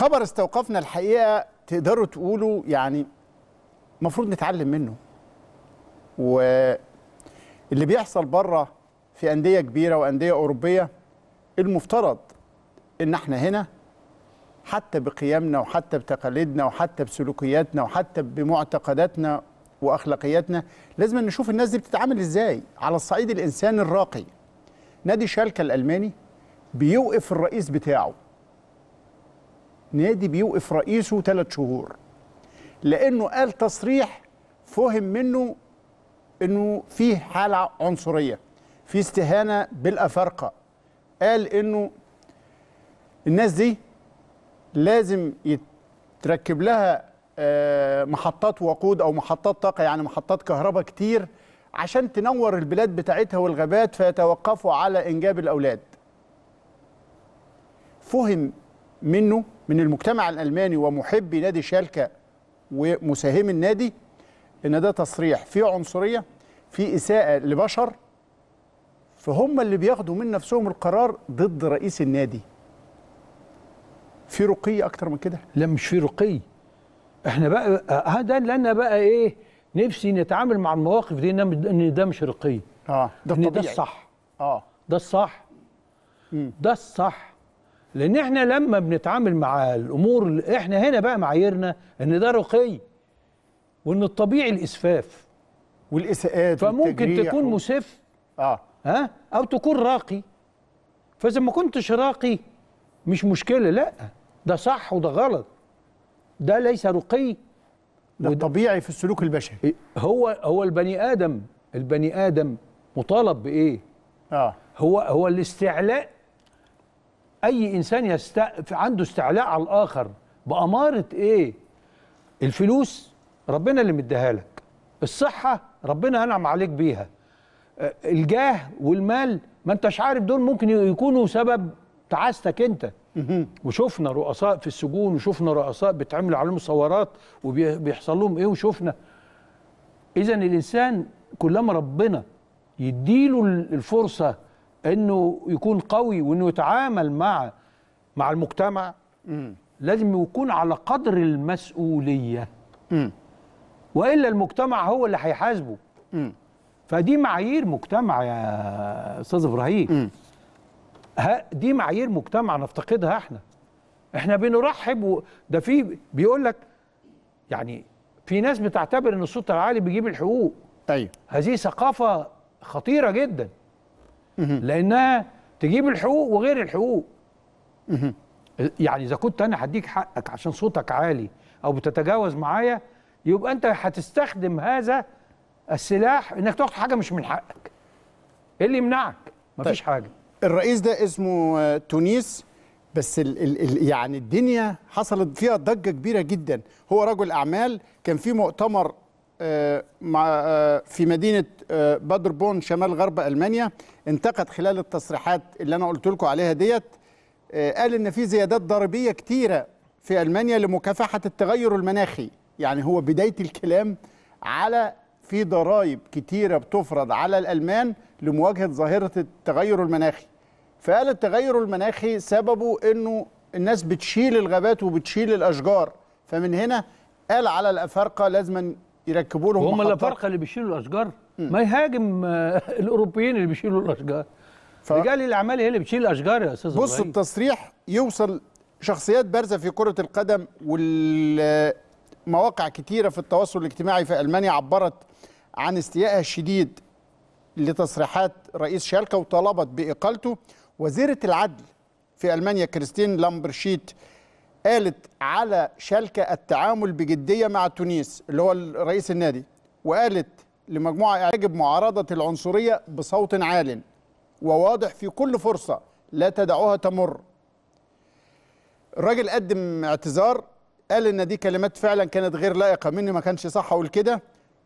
خبر استوقفنا الحقيقه تقدروا تقولوا يعني المفروض نتعلم منه واللي بيحصل بره في انديه كبيره وانديه اوروبيه المفترض ان احنا هنا حتى بقيمنا وحتى بتقاليدنا وحتى بسلوكياتنا وحتى بمعتقداتنا واخلاقياتنا لازم نشوف الناس دي بتتعامل ازاي على الصعيد الانساني الراقي نادي شالكه الالماني بيوقف الرئيس بتاعه نادي بيوقف رئيسه ثلاث شهور لانه قال تصريح فهم منه انه فيه حاله عنصريه في استهانه بالافارقه قال انه الناس دي لازم يتركب لها آه، محطات وقود او محطات طاقه يعني محطات كهرباء كتير عشان تنور البلاد بتاعتها والغابات فيتوقفوا على انجاب الاولاد فهم منه من المجتمع الألماني ومحبي نادي شالكة ومساهمي النادي إن ده تصريح فيه عنصرية فيه إساءة لبشر فهم اللي بياخدوا من نفسهم القرار ضد رئيس النادي في رقي أكتر من كده لا مش في رقي احنا بقى ده آه، اللي انا بقى ايه نفسي نتعامل مع المواقف دي ان ده مش رقي اه ده الطبيعي ده الصح اه ده الصح مم. ده الصح لان احنا لما بنتعامل مع الامور احنا هنا بقى معاييرنا ان ده رقي وان الطبيعي الاسفاف والاساءات فممكن تكون و... مسف اه ها او تكون راقي فاذا ما كنتش راقي مش مشكله لا ده صح وده غلط ده ليس رقي ده وده طبيعي في السلوك البشري إيه، هو هو البني ادم البني ادم مطالب بايه اه هو هو الاستعلاء اي انسان يست... عنده استعلاء على الاخر باماره ايه الفلوس ربنا اللي مديها لك الصحه ربنا انعم عليك بيها الجاه والمال ما انتش عارف دول ممكن يكونوا سبب تعاستك انت وشفنا رؤساء في السجون وشفنا رؤساء بيتعمل عليهم صورات وبيحصل لهم ايه وشفنا اذا الانسان كلما ربنا يديله الفرصه انه يكون قوي وانه يتعامل مع مع المجتمع م. لازم يكون على قدر المسؤوليه م. والا المجتمع هو اللي هيحاسبه فدي معايير مجتمع يا استاذ ابراهيم دي معايير مجتمع نفتقدها احنا احنا بنرحب ده في بيقول لك يعني في ناس بتعتبر ان الصوت العالي بيجيب الحقوق ايوه هذه ثقافه خطيره جدا لانها تجيب الحقوق وغير الحقوق يعني اذا كنت انا هديك حقك عشان صوتك عالي او بتتجاوز معايا يبقى انت هتستخدم هذا السلاح انك تاخد حاجه مش من حقك ايه اللي يمنعك مفيش طيب. حاجه الرئيس ده اسمه آه، تونيس بس الـ الـ يعني الدنيا حصلت فيها ضجه كبيره جدا هو رجل اعمال كان في مؤتمر آه، مع آه، في مدينه آه، بادربون شمال غرب المانيا انتقد خلال التصريحات اللي انا قلت لكم عليها ديت قال ان في زيادات ضريبيه كتيره في المانيا لمكافحه التغير المناخي يعني هو بدايه الكلام على في ضرائب كتيره بتفرض على الالمان لمواجهه ظاهره التغير المناخي فقال التغير المناخي سببه انه الناس بتشيل الغابات وبتشيل الاشجار فمن هنا قال على الافارقه لازم يركبوا لهم هم الافارقه اللي بيشيلوا الاشجار ما يهاجم آه، الاوروبيين اللي بيشيلوا الاشجار ف... رجال الاعمال هي اللي بتشيل الاشجار يا استاذ بص التصريح يوصل شخصيات بارزه في كره القدم والمواقع كثيره في التواصل الاجتماعي في المانيا عبرت عن استيائها الشديد لتصريحات رئيس شالكه وطلبت باقالته وزيره العدل في المانيا كريستين لامبرشيت قالت على شالكة التعامل بجدية مع تونيس اللي هو رئيس النادي وقالت لمجموعة يجب معارضة العنصرية بصوت عال وواضح في كل فرصة لا تدعوها تمر الراجل قدم اعتذار قال ان دي كلمات فعلا كانت غير لائقه مني ما كانش صح اقول كده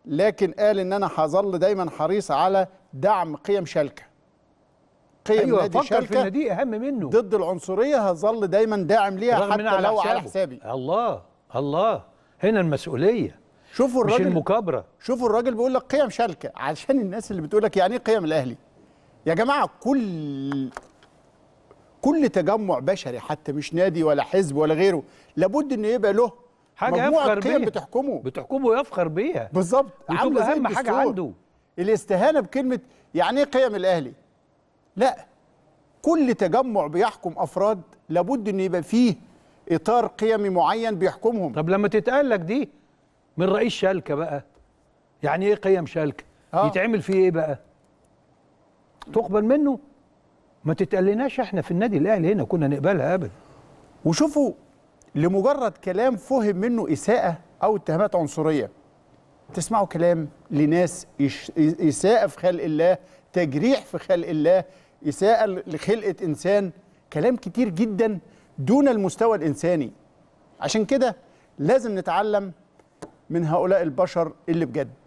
لكن قال ان انا هظل دايما حريص على دعم قيم شالكه قيم أيوة نادي فكر في النادي اهم منه ضد العنصريه هظل دايما داعم ليها حتى على لو على حسابي الله الله هنا المسؤوليه شوفوا الراجل مش المكابره شوفوا الراجل بيقول لك قيم شالكه عشان الناس اللي بتقول لك يعني ايه قيم الاهلي يا جماعه كل كل تجمع بشري حتى مش نادي ولا حزب ولا غيره لابد ان يبقى له حاجه يفخر بيها بتحكمه بتحكمه ويفخر بيها بالظبط عامله اهم حاجه عنده الاستهانه بكلمه يعني ايه قيم الاهلي لا كل تجمع بيحكم افراد لابد ان يبقى فيه اطار قيمي معين بيحكمهم طب لما تتقال لك دي من رئيس شالكه بقى يعني ايه قيم شالكه آه. يتعمل فيه ايه بقى تقبل منه ما تتقلناش احنا في النادي الاهلي هنا كنا نقبلها ابدا وشوفوا لمجرد كلام فهم منه اساءه او اتهامات عنصريه تسمعوا كلام لناس إساءة في خلق الله تجريح في خلق الله إساءة لخلقة إنسان كلام كتير جدا دون المستوى الإنساني عشان كده لازم نتعلم من هؤلاء البشر اللي بجد